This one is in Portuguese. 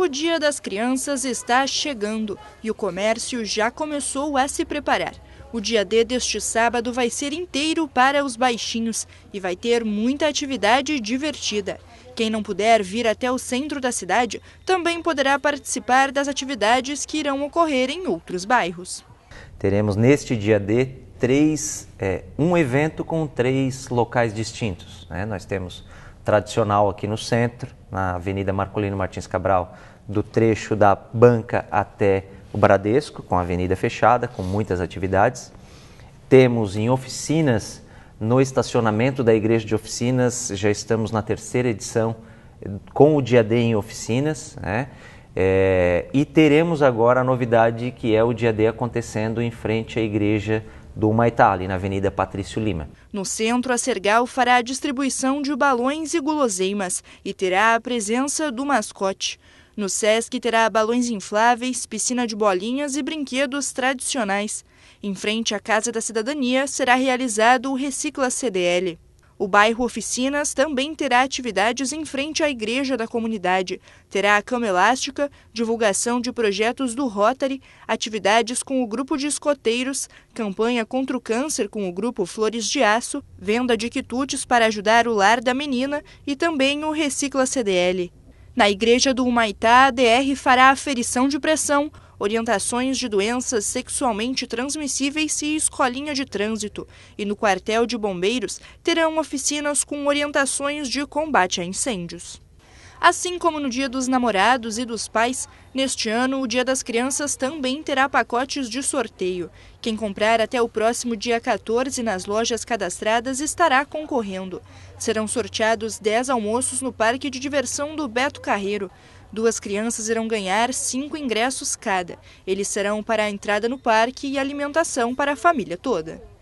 O Dia das Crianças está chegando e o comércio já começou a se preparar. O dia D deste sábado vai ser inteiro para os baixinhos e vai ter muita atividade divertida. Quem não puder vir até o centro da cidade também poderá participar das atividades que irão ocorrer em outros bairros. Teremos neste dia D três, é, um evento com três locais distintos. Né? Nós temos tradicional aqui no centro, na Avenida Marcolino Martins Cabral, do trecho da banca até o Bradesco, com a avenida fechada, com muitas atividades. Temos em oficinas, no estacionamento da Igreja de Oficinas, já estamos na terceira edição com o Dia D em oficinas, né? É, e teremos agora a novidade que é o Dia D acontecendo em frente à Igreja do Maitali, na Avenida Patrício Lima. No centro, a Sergal fará a distribuição de balões e guloseimas e terá a presença do mascote. No SESC terá balões infláveis, piscina de bolinhas e brinquedos tradicionais. Em frente à Casa da Cidadania será realizado o Recicla CDL. O bairro Oficinas também terá atividades em frente à igreja da comunidade. Terá a cama elástica, divulgação de projetos do Rotary, atividades com o grupo de escoteiros, campanha contra o câncer com o grupo Flores de Aço, venda de quitutes para ajudar o lar da menina e também o Recicla CDL. Na igreja do Humaitá, a DR fará aferição de pressão, orientações de doenças sexualmente transmissíveis e escolinha de trânsito. E no quartel de bombeiros terão oficinas com orientações de combate a incêndios. Assim como no Dia dos Namorados e dos Pais, neste ano o Dia das Crianças também terá pacotes de sorteio. Quem comprar até o próximo dia 14 nas lojas cadastradas estará concorrendo. Serão sorteados 10 almoços no Parque de Diversão do Beto Carreiro. Duas crianças irão ganhar cinco ingressos cada. Eles serão para a entrada no parque e alimentação para a família toda.